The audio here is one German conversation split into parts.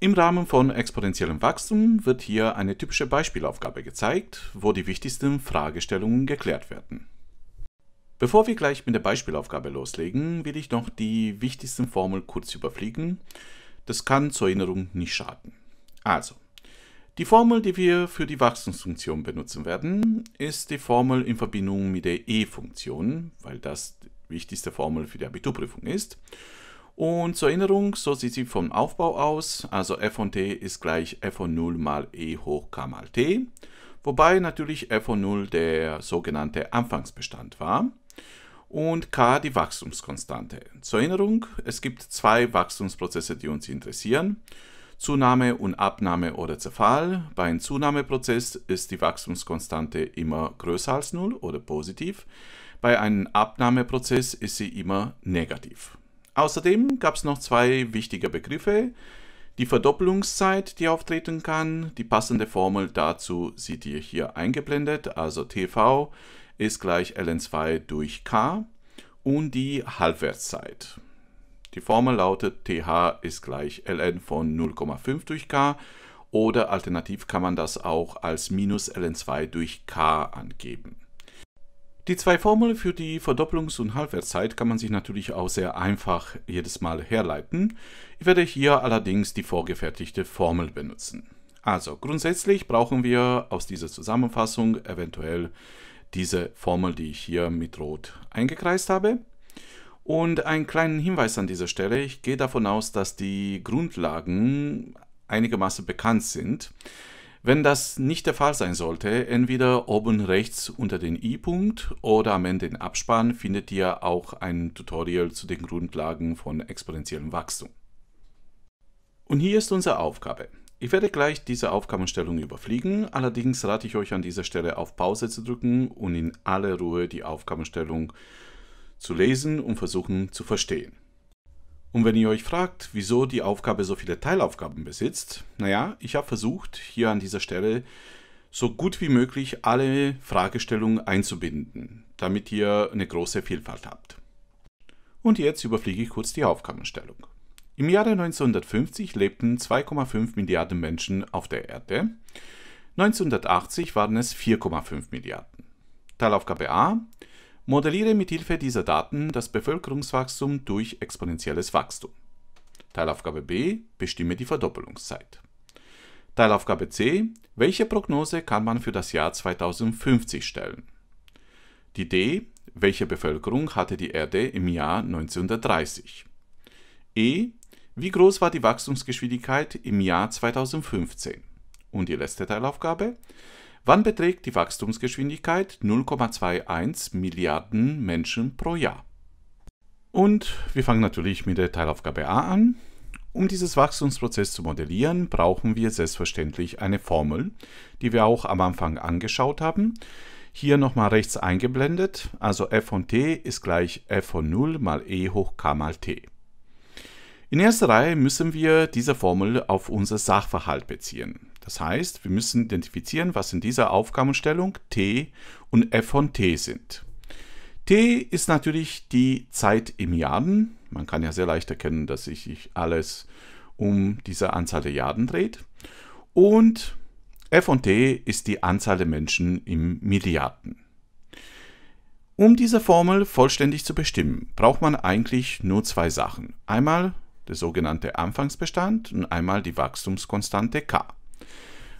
Im Rahmen von exponentiellem Wachstum wird hier eine typische Beispielaufgabe gezeigt, wo die wichtigsten Fragestellungen geklärt werden. Bevor wir gleich mit der Beispielaufgabe loslegen, will ich noch die wichtigsten Formeln kurz überfliegen. Das kann zur Erinnerung nicht schaden. Also, die Formel, die wir für die Wachstumsfunktion benutzen werden, ist die Formel in Verbindung mit der E-Funktion, weil das die wichtigste Formel für die Abiturprüfung ist. Und zur Erinnerung, so sieht sie vom Aufbau aus. Also f von t ist gleich f von 0 mal e hoch k mal t. Wobei natürlich f von 0 der sogenannte Anfangsbestand war. Und k die Wachstumskonstante. Zur Erinnerung, es gibt zwei Wachstumsprozesse, die uns interessieren. Zunahme und Abnahme oder Zerfall. Bei einem Zunahmeprozess ist die Wachstumskonstante immer größer als 0 oder positiv. Bei einem Abnahmeprozess ist sie immer negativ. Außerdem gab es noch zwei wichtige Begriffe. Die Verdoppelungszeit, die auftreten kann, die passende Formel dazu seht ihr hier eingeblendet, also TV ist gleich ln2 durch k und die Halbwertszeit. Die Formel lautet th ist gleich ln von 0,5 durch k oder alternativ kann man das auch als minus ln2 durch k angeben. Die zwei Formeln für die Verdoppelungs- und Halbwertszeit kann man sich natürlich auch sehr einfach jedes Mal herleiten. Ich werde hier allerdings die vorgefertigte Formel benutzen. Also grundsätzlich brauchen wir aus dieser Zusammenfassung eventuell diese Formel, die ich hier mit Rot eingekreist habe. Und einen kleinen Hinweis an dieser Stelle. Ich gehe davon aus, dass die Grundlagen einigermaßen bekannt sind. Wenn das nicht der Fall sein sollte, entweder oben rechts unter den i-Punkt oder am Ende im Abspann findet ihr auch ein Tutorial zu den Grundlagen von exponentiellem Wachstum. Und hier ist unsere Aufgabe. Ich werde gleich diese Aufgabenstellung überfliegen, allerdings rate ich euch an dieser Stelle auf Pause zu drücken und in aller Ruhe die Aufgabenstellung zu lesen und versuchen zu verstehen. Und wenn ihr euch fragt, wieso die Aufgabe so viele Teilaufgaben besitzt, naja, ich habe versucht, hier an dieser Stelle so gut wie möglich alle Fragestellungen einzubinden, damit ihr eine große Vielfalt habt. Und jetzt überfliege ich kurz die Aufgabenstellung. Im Jahre 1950 lebten 2,5 Milliarden Menschen auf der Erde. 1980 waren es 4,5 Milliarden. Teilaufgabe A. Modelliere mithilfe dieser Daten das Bevölkerungswachstum durch exponentielles Wachstum. Teilaufgabe B. Bestimme die Verdoppelungszeit. Teilaufgabe C. Welche Prognose kann man für das Jahr 2050 stellen? Die D. Welche Bevölkerung hatte die Erde im Jahr 1930? E. Wie groß war die Wachstumsgeschwindigkeit im Jahr 2015? Und die letzte Teilaufgabe. Wann beträgt die Wachstumsgeschwindigkeit 0,21 Milliarden Menschen pro Jahr? Und wir fangen natürlich mit der Teilaufgabe A an. Um dieses Wachstumsprozess zu modellieren, brauchen wir selbstverständlich eine Formel, die wir auch am Anfang angeschaut haben. Hier nochmal rechts eingeblendet, also f von t ist gleich f von 0 mal e hoch k mal t. In erster Reihe müssen wir diese Formel auf unser Sachverhalt beziehen. Das heißt, wir müssen identifizieren, was in dieser Aufgabenstellung t und f von t sind. t ist natürlich die Zeit im Jahren. Man kann ja sehr leicht erkennen, dass sich alles um diese Anzahl der Jahren dreht. Und f von t ist die Anzahl der Menschen im Milliarden. Um diese Formel vollständig zu bestimmen, braucht man eigentlich nur zwei Sachen. Einmal der sogenannte Anfangsbestand und einmal die Wachstumskonstante k.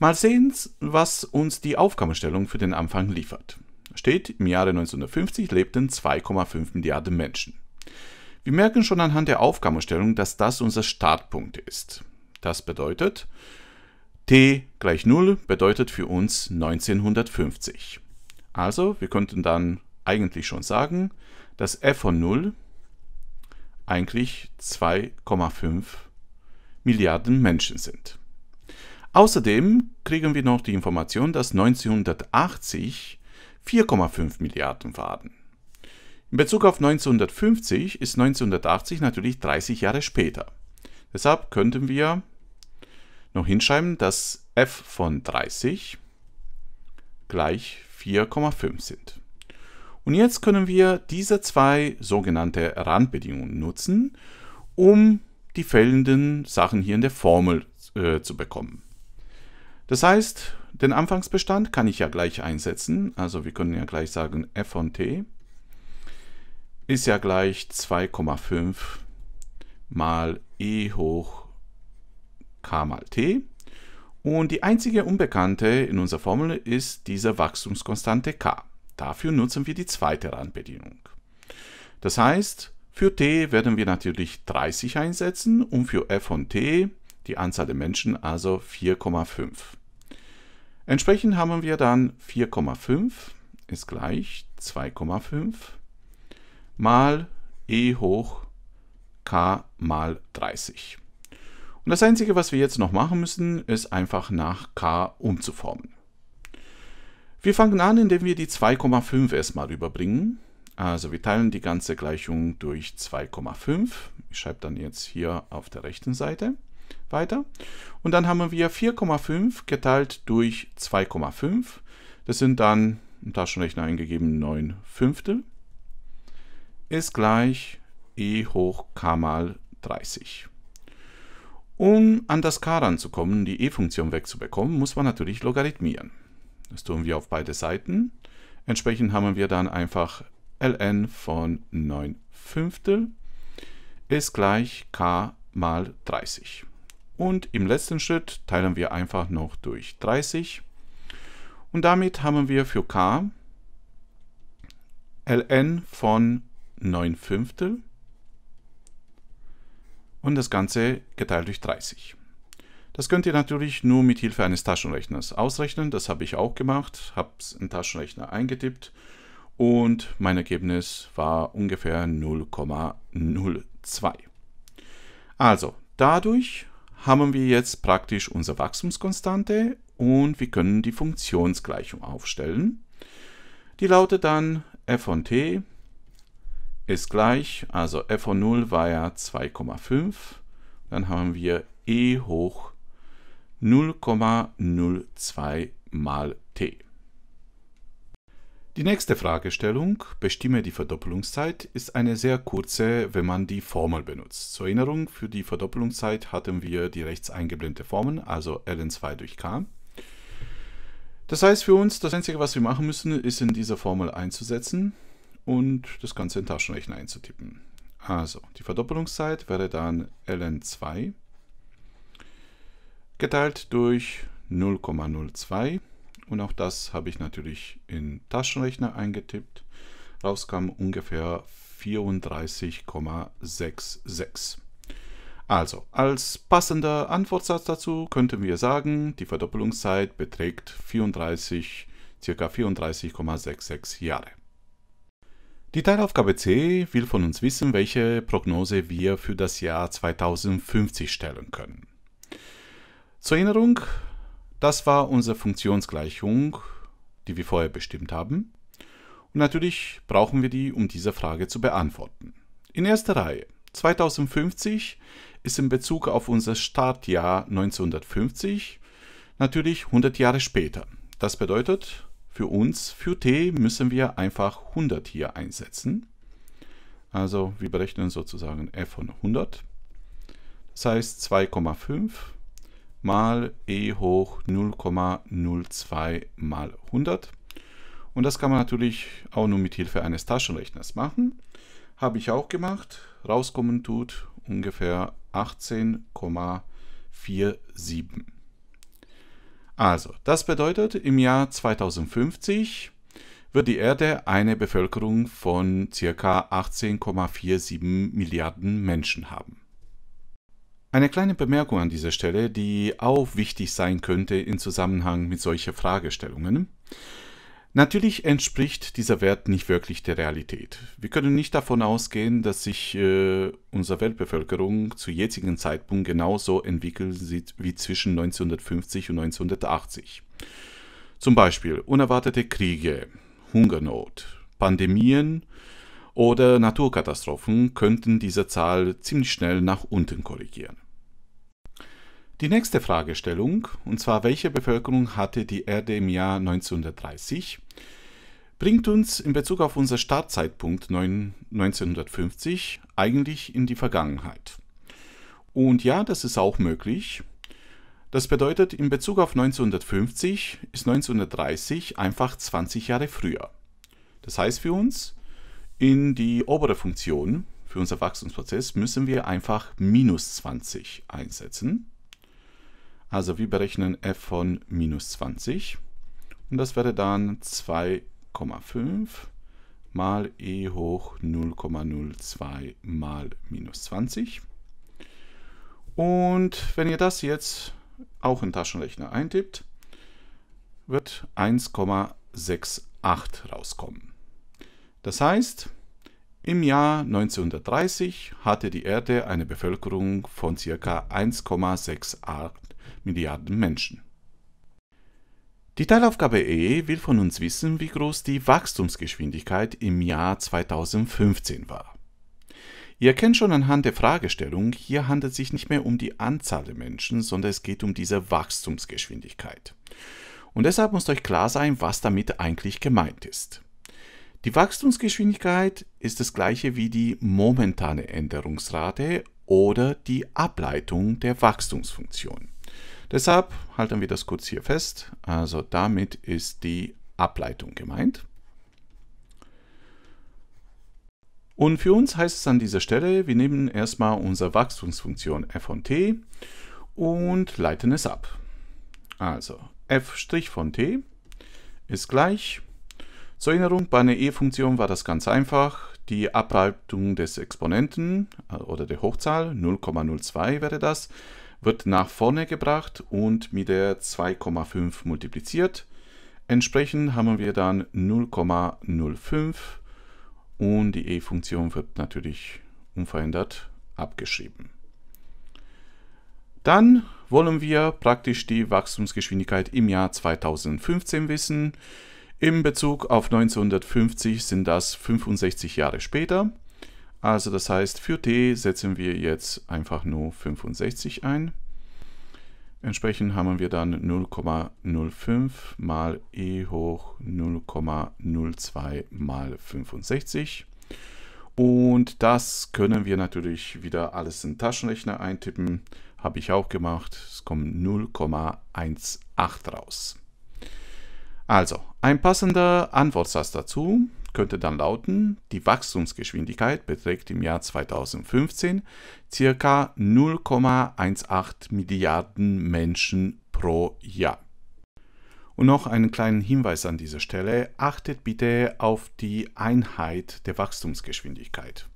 Mal sehen, was uns die Aufgabenstellung für den Anfang liefert. Steht, im Jahre 1950 lebten 2,5 Milliarden Menschen. Wir merken schon anhand der Aufgabenstellung, dass das unser Startpunkt ist. Das bedeutet, t gleich 0 bedeutet für uns 1950. Also, wir könnten dann eigentlich schon sagen, dass f von 0 eigentlich 2,5 Milliarden Menschen sind. Außerdem kriegen wir noch die Information, dass 1980 4,5 Milliarden waren. In Bezug auf 1950 ist 1980 natürlich 30 Jahre später. Deshalb könnten wir noch hinschreiben, dass f von 30 gleich 4,5 sind. Und jetzt können wir diese zwei sogenannte Randbedingungen nutzen, um die fehlenden Sachen hier in der Formel äh, zu bekommen. Das heißt, den Anfangsbestand kann ich ja gleich einsetzen. Also wir können ja gleich sagen f von t ist ja gleich 2,5 mal e hoch k mal t. Und die einzige Unbekannte in unserer Formel ist diese Wachstumskonstante k. Dafür nutzen wir die zweite Randbedienung. Das heißt, für t werden wir natürlich 30 einsetzen und für f von t die Anzahl der Menschen also 4,5. Entsprechend haben wir dann 4,5 ist gleich 2,5 mal e hoch k mal 30. Und das Einzige, was wir jetzt noch machen müssen, ist einfach nach k umzuformen. Wir fangen an, indem wir die 2,5 erstmal rüberbringen. Also wir teilen die ganze Gleichung durch 2,5. Ich schreibe dann jetzt hier auf der rechten Seite weiter. Und dann haben wir 4,5 geteilt durch 2,5. Das sind dann, im Taschenrechner eingegeben, 9 Fünftel. Ist gleich e hoch k mal 30. Um an das k ranzukommen, die e-Funktion wegzubekommen, muss man natürlich logarithmieren. Das tun wir auf beide Seiten. Entsprechend haben wir dann einfach ln von 9 Fünftel ist gleich k mal 30. Und im letzten Schritt teilen wir einfach noch durch 30. Und damit haben wir für k ln von 9 Fünftel und das Ganze geteilt durch 30. Das könnt ihr natürlich nur mit Hilfe eines Taschenrechners ausrechnen. Das habe ich auch gemacht, habe es in Taschenrechner eingetippt und mein Ergebnis war ungefähr 0,02. Also dadurch haben wir jetzt praktisch unsere Wachstumskonstante und wir können die Funktionsgleichung aufstellen. Die lautet dann f von t ist gleich, also f von 0 war ja 2,5. Dann haben wir e hoch 0,02 mal t. Die nächste Fragestellung, bestimme die Verdoppelungszeit, ist eine sehr kurze, wenn man die Formel benutzt. Zur Erinnerung, für die Verdoppelungszeit hatten wir die rechts eingeblendete Formel, also ln2 durch k. Das heißt für uns, das Einzige, was wir machen müssen, ist in dieser Formel einzusetzen und das Ganze in Taschenrechner einzutippen. Also, die Verdoppelungszeit wäre dann ln2 geteilt durch 0,02 und auch das habe ich natürlich in Taschenrechner eingetippt. Rauskam ungefähr 34,66. Also, als passender Antwortsatz dazu könnten wir sagen, die Verdoppelungszeit beträgt 34, ca. 34,66 Jahre. Die Teilaufgabe C will von uns wissen, welche Prognose wir für das Jahr 2050 stellen können. Zur Erinnerung, das war unsere Funktionsgleichung, die wir vorher bestimmt haben. Und natürlich brauchen wir die, um diese Frage zu beantworten. In erster Reihe. 2050 ist in Bezug auf unser Startjahr 1950 natürlich 100 Jahre später. Das bedeutet, für uns, für t, müssen wir einfach 100 hier einsetzen. Also wir berechnen sozusagen f von 100. Das heißt 2,5 mal e hoch 0,02 mal 100. Und das kann man natürlich auch nur mit Hilfe eines Taschenrechners machen. Habe ich auch gemacht. Rauskommen tut ungefähr 18,47. Also, das bedeutet, im Jahr 2050 wird die Erde eine Bevölkerung von ca. 18,47 Milliarden Menschen haben. Eine kleine Bemerkung an dieser Stelle, die auch wichtig sein könnte in Zusammenhang mit solchen Fragestellungen. Natürlich entspricht dieser Wert nicht wirklich der Realität. Wir können nicht davon ausgehen, dass sich äh, unsere Weltbevölkerung zu jetzigen Zeitpunkt genauso entwickelt wie zwischen 1950 und 1980. Zum Beispiel unerwartete Kriege, Hungernot, Pandemien, oder Naturkatastrophen könnten diese Zahl ziemlich schnell nach unten korrigieren. Die nächste Fragestellung, und zwar welche Bevölkerung hatte die Erde im Jahr 1930, bringt uns in Bezug auf unser Startzeitpunkt 1950 eigentlich in die Vergangenheit. Und ja, das ist auch möglich. Das bedeutet, in Bezug auf 1950 ist 1930 einfach 20 Jahre früher. Das heißt für uns, in die obere Funktion für unser Wachstumsprozess müssen wir einfach minus 20 einsetzen. Also wir berechnen f von minus 20 und das wäre dann 2,5 mal e hoch 0,02 mal minus 20. Und wenn ihr das jetzt auch in Taschenrechner eintippt, wird 1,68 rauskommen. Das heißt, im Jahr 1930 hatte die Erde eine Bevölkerung von ca. 1,68 Milliarden Menschen. Die Teilaufgabe E will von uns wissen, wie groß die Wachstumsgeschwindigkeit im Jahr 2015 war. Ihr kennt schon anhand der Fragestellung, hier handelt es sich nicht mehr um die Anzahl der Menschen, sondern es geht um diese Wachstumsgeschwindigkeit. Und deshalb muss euch klar sein, was damit eigentlich gemeint ist. Die Wachstumsgeschwindigkeit ist das gleiche wie die momentane Änderungsrate oder die Ableitung der Wachstumsfunktion. Deshalb halten wir das kurz hier fest. Also damit ist die Ableitung gemeint. Und für uns heißt es an dieser Stelle, wir nehmen erstmal unsere Wachstumsfunktion f von t und leiten es ab. Also f' von t ist gleich zur Erinnerung, bei einer E-Funktion war das ganz einfach. Die Ableitung des Exponenten äh, oder der Hochzahl, 0,02 wäre das, wird nach vorne gebracht und mit der 2,5 multipliziert. Entsprechend haben wir dann 0,05 und die E-Funktion wird natürlich unverändert abgeschrieben. Dann wollen wir praktisch die Wachstumsgeschwindigkeit im Jahr 2015 wissen. Im Bezug auf 1950 sind das 65 Jahre später. Also das heißt, für t setzen wir jetzt einfach nur 65 ein. Entsprechend haben wir dann 0,05 mal e hoch 0,02 mal 65. Und das können wir natürlich wieder alles in den Taschenrechner eintippen. Habe ich auch gemacht. Es kommen 0,18 raus. Also, ein passender Antwortsatz dazu könnte dann lauten, die Wachstumsgeschwindigkeit beträgt im Jahr 2015 circa 0,18 Milliarden Menschen pro Jahr. Und noch einen kleinen Hinweis an dieser Stelle, achtet bitte auf die Einheit der Wachstumsgeschwindigkeit.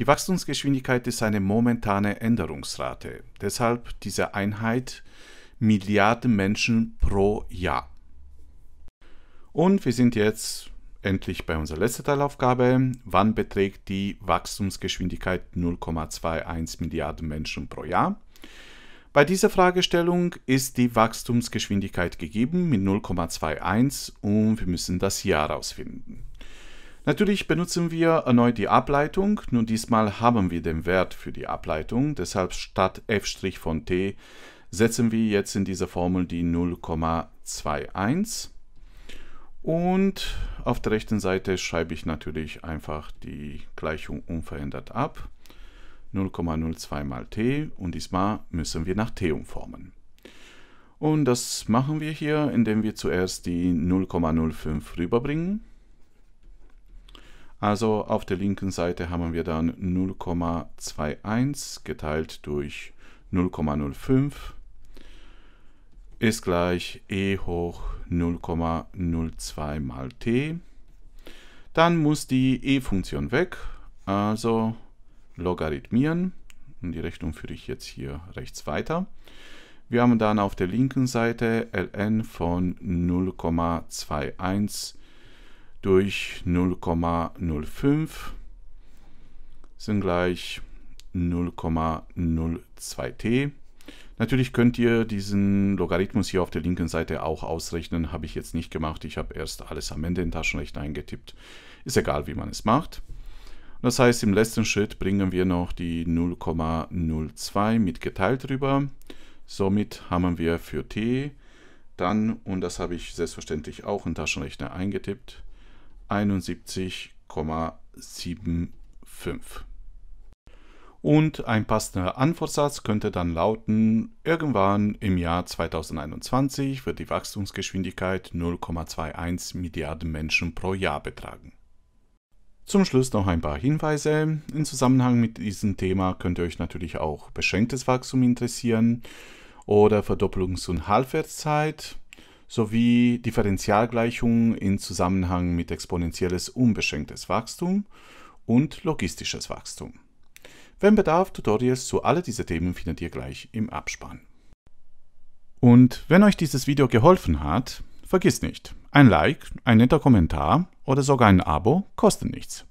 Die Wachstumsgeschwindigkeit ist eine momentane Änderungsrate, deshalb diese Einheit Milliarden Menschen pro Jahr. Und wir sind jetzt endlich bei unserer letzten Teilaufgabe. Wann beträgt die Wachstumsgeschwindigkeit 0,21 Milliarden Menschen pro Jahr? Bei dieser Fragestellung ist die Wachstumsgeschwindigkeit gegeben mit 0,21 und wir müssen das Jahr herausfinden. Natürlich benutzen wir erneut die Ableitung, nur diesmal haben wir den Wert für die Ableitung, deshalb statt f' von t setzen wir jetzt in dieser Formel die 0,21 und auf der rechten Seite schreibe ich natürlich einfach die Gleichung unverändert ab. 0,02 mal t und diesmal müssen wir nach t umformen. Und das machen wir hier, indem wir zuerst die 0,05 rüberbringen. Also auf der linken Seite haben wir dann 0,21 geteilt durch 0,05 ist gleich e hoch 0,02 mal t. Dann muss die e-Funktion weg, also logarithmieren. Und die Rechnung führe ich jetzt hier rechts weiter. Wir haben dann auf der linken Seite ln von 0,21 durch 0,05 sind gleich 0,02t. Natürlich könnt ihr diesen Logarithmus hier auf der linken Seite auch ausrechnen. Habe ich jetzt nicht gemacht. Ich habe erst alles am Ende in den Taschenrechner eingetippt. Ist egal, wie man es macht. Das heißt, im letzten Schritt bringen wir noch die 0,02 mit geteilt rüber. Somit haben wir für t dann, und das habe ich selbstverständlich auch in Taschenrechner eingetippt, 71,75. Und ein passender Antwortsatz könnte dann lauten, irgendwann im Jahr 2021 wird die Wachstumsgeschwindigkeit 0,21 Milliarden Menschen pro Jahr betragen. Zum Schluss noch ein paar Hinweise. Im Zusammenhang mit diesem Thema könnt ihr euch natürlich auch beschränktes Wachstum interessieren oder Verdoppelungs- und Halbwertszeit sowie Differentialgleichungen im Zusammenhang mit exponentielles unbeschränktes Wachstum und logistisches Wachstum. Wenn Bedarf, Tutorials zu all diesen Themen findet ihr gleich im Abspann. Und wenn euch dieses Video geholfen hat, vergiss nicht, ein Like, ein netter Kommentar oder sogar ein Abo kostet nichts.